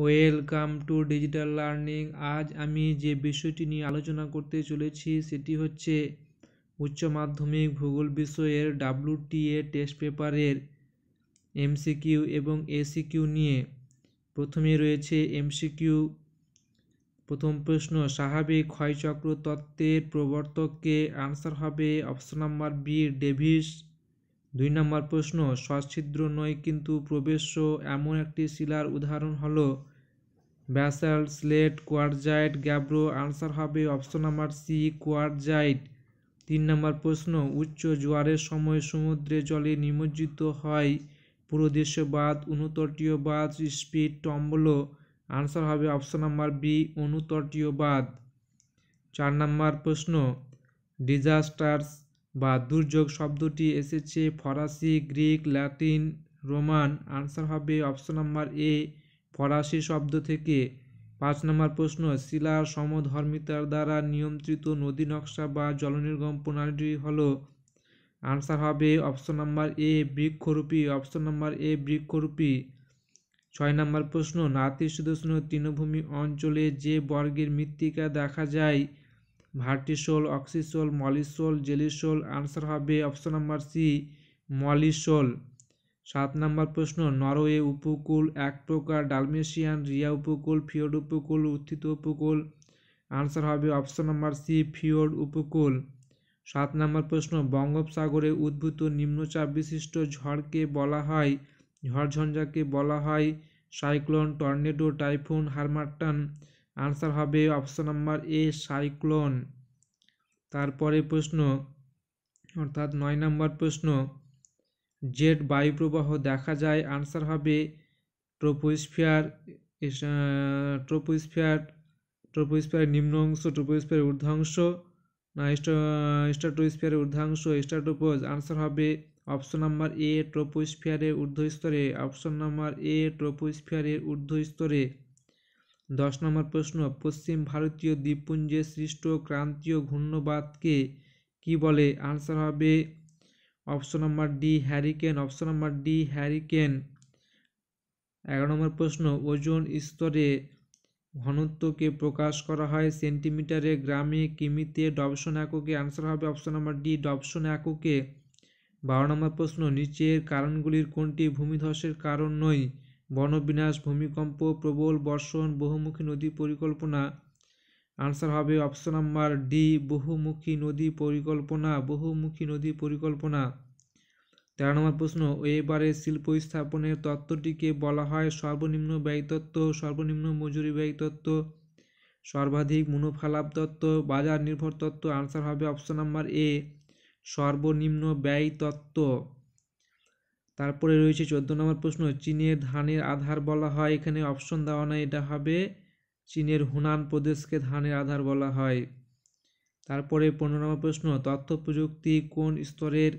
welcome to digital learning আজ আমি যে বিষয়টি নিয়ে আলোচনা করতে চলেছি সেটি হচ্ছে উচ্চ মাধ্যমিক ভূগোল বিষয়ের ডাব্লুটিএ টেস্ট পেপারের এমসিকিউ এবং এসিকিউ নিয়ে প্রথমে রয়েছে এমসিকিউ প্রথম প্রশ্ন স্বাভাবিক ক্ষয়চক্র তত্ত্বের প্রবর্তককে আনসার হবে অপশন নাম্বার বি ডেভিস দুই নম্বর প্রশ্ন সচ্ছিদ্র নয় কিন্তু প্রবেশ্য এমন একটি শিলার উদাহরণ হল basalt slate quartzite gabbro answer হবে অপশন নাম্বার সি কোয়ারজাইট তিন নম্বর প্রশ্ন উচ্চ জোয়ারের সময় সমুদ্রে জলে নিমজ্জিত হয় অনুতটীয় বাঁধ স্পিড টম্বলো আনসার হবে অপশন নাম্বার বি অনুতটীয় বাঁধ চার নম্বর প্রশ্ন ডিজাস্টার্স বা দুর্যোগ শব্দটি এসেছে ফরাসি গ্রিক ল্যাটিন রোমান আনসার হবে অপশন নাম্বার এ ফরাসি শব্দ থেকে পাঁচ নম্বর প্রশ্ন শিলার সমধর্মিতার দ্বারা নিয়ন্ত্রিত নদী নকশা বা জলনির্গম প্রণালীটি হল আনসার হবে অপশন নাম্বার এ বৃক্ষরূপী অপশন নাম্বার এ বৃক্ষরূপী ছয় নম্বর প্রশ্ন নাতিশীতোষ্ণ তৃণভূমি অঞ্চলে যে বর্গের মৃত্তিকা দেখা যায় vertisol oxisol mollisol gelisol answer হবে অপশন নাম্বার সি মলিসোল সাত নাম্বার প্রশ্ন নরওয়ে উপকূল এক প্রকার ডালমেশিয়ান রিয়া উপকূল ফিওর্ড উপকূল উত্থিত উপকূল আনসার হবে অপশন নাম্বার সি ফিওর্ড উপকূল সাত নাম্বার প্রশ্ন বঙ্গোপসাগরে উদ্ভূত নিম্নচাপ বিশিষ্ট ঝড়কে বলা হয় ঝড়ঝঞ্ঝাকে বলা হয় cyclone tornado typhoon harmattan answer হবে অপশান নাম্বার এ সাইক্লোন তারপরে প্রশ্ন অর্থাৎ নয় নম্বর প্রশ্ন জেট বায়ুপ্রবাহ দেখা যায় আনসার হবে ট্রোপোস্ফিয়ার ট্রোপোস্ফিয়ার ট্রোপোস্ফিয়ারের নিম্ন অংশ ট্রোপোস্ফিয়ারের ঊর্ধ্বাংশ না স্টাটোস্ফিয়ারের ঊর্ধ্বাংশ স্টাটোপোজ আনসার হবে অপশান নাম্বার এ ট্রোপোস্ফিয়ারের স্তরে অপশন নাম্বার এ ট্রোপোস্ফিয়ারের স্তরে দশ নম্বর প্রশ্ন পশ্চিম ভারতীয় দ্বীপপুঞ্জে সৃষ্ট ক্রান্তীয় ঘূর্ণবাদকে কি বলে আনসার হবে অপশন নম্বর ডি হ্যারিকেন অপশন নম্বর ডি হ্যারিকেন এগারো নম্বর প্রশ্ন ওজন স্তরে ঘনত্বকে প্রকাশ করা হয় সেন্টিমিটারে গ্রামে কিমিতে ডবসন এককে আনসার হবে অপশন নম্বর ডি ডবসন এককে বারো নম্বর প্রশ্ন নিচের কারণগুলির কোনটি ভূমিধসের কারণ নয় বনবিনাশ ভূমিকম্প প্রবল বর্ষণ বহুমুখী নদী পরিকল্পনা আনসার হবে অপশন নাম্বার ডি বহুমুখী নদী পরিকল্পনা বহুমুখী নদী পরিকল্পনা তেরো নম্বর প্রশ্ন এবারে শিল্প স্থাপনের তত্ত্বটিকে বলা হয় সর্বনিম্ন ব্যয় তত্ত্ব সর্বনিম্ন মজুরি ব্যয় তত্ত্ব সর্বাধিক মুনাফা লাভ তত্ত্ব বাজার নির্ভর তত্ত্ব আনসার হবে অপশন নাম্বার এ সর্বনিম্ন ব্যয় তত্ত্ব তারপরে রয়েছে চোদ্দ নম্বর প্রশ্ন চীনের ধানের আধার বলা হয় এখানে অপশন দেওয়া নয় এটা হবে চীনের হুনান প্রদেশকে ধানের আধার বলা হয় তারপরে পনেরো নম্বর প্রশ্ন তথ্য প্রযুক্তি কোন স্তরের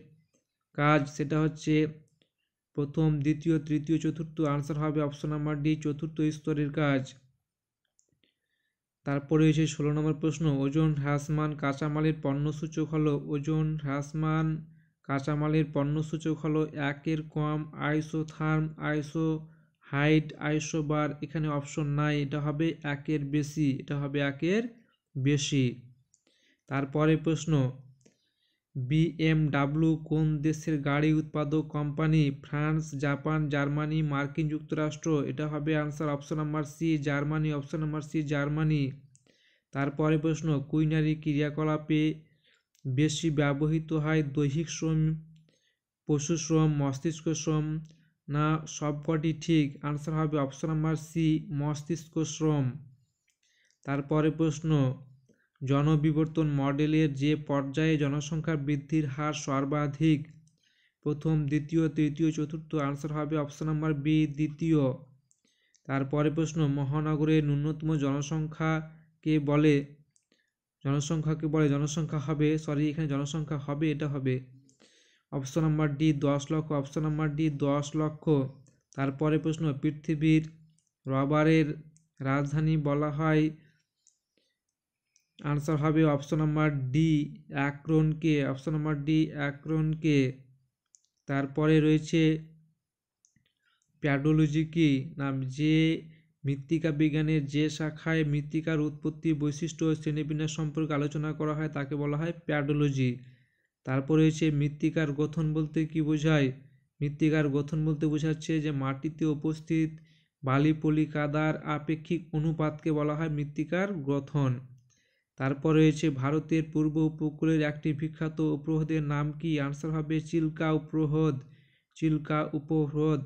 কাজ সেটা হচ্ছে প্রথম দ্বিতীয় তৃতীয় চতুর্থ আনসার হবে অপশন নাম্বার ডি চতুর্থ স্তরের কাজ তারপরে রয়েছে ষোলো নম্বর প্রশ্ন ওজন হ্রাসমান কাঁচামালের পণ্যসূচক হলো ওজন হ্রাসমান কাঁচামালের পণ্যসূচক হলো একের কম থার্ম আইসো হাইট আইসো বার এখানে অপশন নাই এটা হবে একের বেশি এটা হবে একের বেশি তারপরে প্রশ্ন বিএমডাব্লু কোন দেশের গাড়ি উৎপাদক কোম্পানি ফ্রান্স জাপান জার্মানি মার্কিন যুক্তরাষ্ট্র এটা হবে answer option number C Germany option number C Germany তারপরে প্রশ্ন কুইনারি ক্রিয়াকলাপে বেশি ব্যবহৃত হয় দৈহিক শ্রম পশু শ্রম মস্তিষ্ক শ্রম না সবকটি ঠিক আনসার হবে অপশন নাম্বার সি মস্তিষ্ক শ্রম তারপরে প্রশ্ন জনবিবর্তন মডেলের যে পর্যায়ে জনসংখ্যা বৃদ্ধির হার সর্বাধিক প্রথম দ্বিতীয় তৃতীয় চতুর্থ আনসার হবে অপশন নাম্বার বি দ্বিতীয় তারপরে প্রশ্ন মহানগরের ন্যূনতম জনসংখ্যাকে বলে জনসংখ্যাকে বলে জনসংখ্যা হবে সরি এখানে জনসংখ্যা হবে এটা হবে অপশন নাম্বার ডি দশ লক্ষ অপশন নাম্বার ডি দশ লক্ষ তারপরে প্রশ্ন পৃথিবীর রবারের রাজধানী বলা হয় আনসার হবে অপশন নাম্বার ডি অ্যাক্রনকে অপশন নাম্বার ডি অ্যাক্রনকে তারপরে রয়েছে প্যাডোলজি কি নাম যে মৃত্তিকা বিজ্ঞানের যে শাখায় মৃত্তিকার উৎপত্তি বৈশিষ্ট্য ও শ্রেণীবিন্যাস সম্পর্কে আলোচনা করা হয় তাকে বলা হয় প্যাডোলজি তারপরে হচ্ছে মৃত্তিকার গঠন বলতে কি বোঝায় মৃত্তিকার গঠন বলতে বোঝাচ্ছে যে মাটিতে উপস্থিত বালি পলি কাদার আপেক্ষিক অনুপাতকে বলা হয় মৃত্তিকার গঠন তারপর রয়েছে ভারতের পূর্ব উপকূলের একটি বিখ্যাত উপহ্রদের নাম কি আনসার হবে চিল্কা উপহ্রদ চিল্কা উপহ্রদ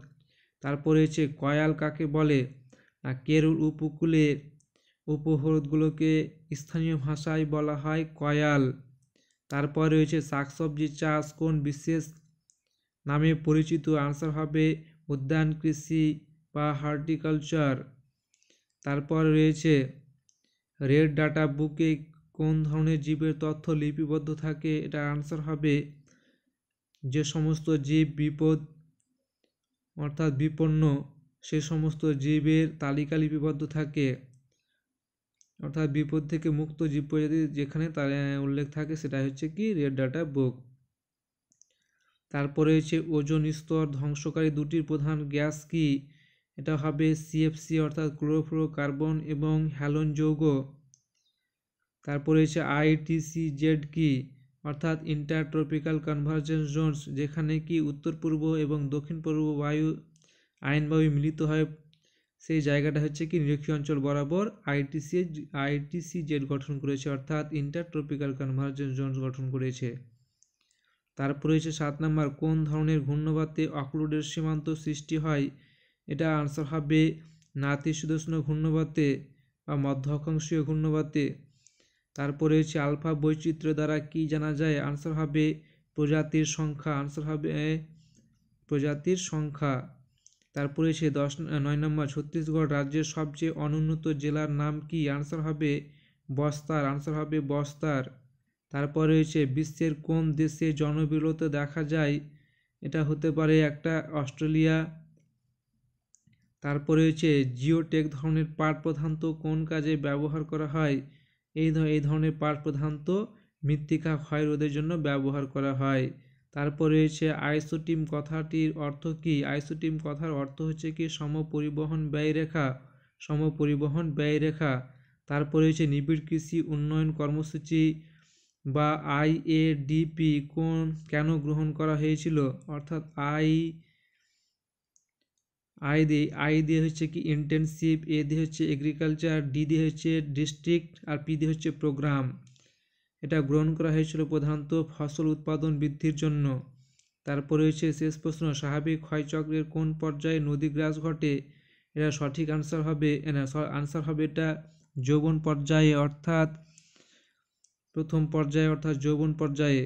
তারপর রয়েছে কয়াল কাকে বলে কেরুর উপকূলের উপহ্রদগুলোকে স্থানীয় ভাষায় বলা হয় কয়াল তারপর রয়েছে শাকসবজি চাষ কোন বিশেষ নামে পরিচিত আনসার হবে উদ্যান কৃষি বা হর্টিকালচার তারপর রয়েছে রেড ডাটা বুকে কোন ধরনের জীবের তথ্য লিপিবদ্ধ থাকে এটা আনসার হবে যে সমস্ত জীব বিপদ অর্থাৎ বিপন্ন সে সমস্ত জীবের তালিকা লিপিবদ্ধ থাকে অর্থাৎ বিপদ থেকে মুক্ত জীব প্রজাতি যেখানে তার উল্লেখ থাকে সেটা হচ্ছে কি রেড ডাটা বুক তারপরে হচ্ছে ওজন স্তর ধ্বংসকারী দুটি প্রধান গ্যাস কি এটা হবে সিএফসি অর্থাৎ কার্বন এবং হ্যালোন যৌগ তারপরে হচ্ছে আইটিসি জেড কি অর্থাৎ ইন্টারট্রপিক্যাল কনভার্জেন্স জোনস যেখানে কি উত্তর পূর্ব এবং দক্ষিণ পূর্ব বায়ু আইনভাবে মিলিত হয় সেই জায়গাটা হচ্ছে কি নিরক্ষী অঞ্চল বরাবর আইটিসি আইটিসি জেট গঠন করেছে অর্থাৎ ইন্টার ট্রপিক্যাল কনভার্জেন্স জোন গঠন করেছে তারপর হচ্ছে সাত নম্বর কোন ধরনের ঘূর্ণবাতে অক্লোডের সীমান্ত সৃষ্টি হয় এটা আনসার হবে নাতিশীতোষ্ণ ঘূর্ণবাতে বা মধ্য অক্ষাংশীয় ঘূর্ণবাতে তারপরে হচ্ছে আলফা বৈচিত্র্য দ্বারা কি জানা যায় আনসার হবে প্রজাতির সংখ্যা আনসার হবে প্রজাতির সংখ্যা তারপরে সে দশ নয় নম্বর ছত্তিশগড় রাজ্যের সবচেয়ে অনুন্নত জেলার নাম কি আনসার হবে বস্তার আনসার হবে বস্তার তারপরে হয়েছে বিশ্বের কোন দেশে জনবিরলতা দেখা যায় এটা হতে পারে একটা অস্ট্রেলিয়া তারপরে রয়েছে জিওটেক ধরনের পাট প্রধানত কোন কাজে ব্যবহার করা হয় এই এই ধরনের পাট প্রধানত মৃত্তিকা ক্ষয় রোধের জন্য ব্যবহার করা হয় তারপর রয়েছে আইসোটিম কথাটির অর্থ কী আইসোটিম কথার অর্থ হচ্ছে কি সমপরিবহন ব্যয় রেখা সমপরিবহন ব্যয় রেখা তারপর রয়েছে নিবিড় কৃষি উন্নয়ন কর্মসূচি বা আইএডিপি কোন কেন গ্রহণ করা হয়েছিল অর্থাৎ আই আই দি আই দিয়ে হচ্ছে কি ইন্টেনসিভ এ দিয়ে হচ্ছে এগ্রিকালচার ডি দিয়ে হচ্ছে ডিস্ট্রিক্ট আর পি দি হচ্ছে প্রোগ্রাম এটা গ্রহণ করা হয়েছিল প্রধানত ফসল উৎপাদন বৃদ্ধির জন্য তারপর রয়েছে শেষ প্রশ্ন স্বাভাবিক ক্ষয়চক্রের কোন পর্যায়ে নদী গ্রাস ঘটে এটা সঠিক আনসার হবে না আনসার হবে এটা যৌবন পর্যায়ে অর্থাৎ প্রথম পর্যায়ে অর্থাৎ যৌবন পর্যায়ে